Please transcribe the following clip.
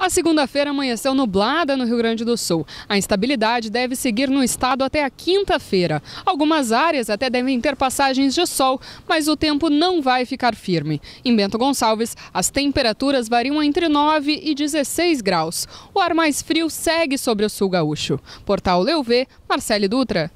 A segunda-feira amanheceu nublada no Rio Grande do Sul. A instabilidade deve seguir no estado até a quinta-feira. Algumas áreas até devem ter passagens de sol, mas o tempo não vai ficar firme. Em Bento Gonçalves, as temperaturas variam entre 9 e 16 graus. O ar mais frio segue sobre o sul gaúcho. Portal Leuve, Marcele Dutra.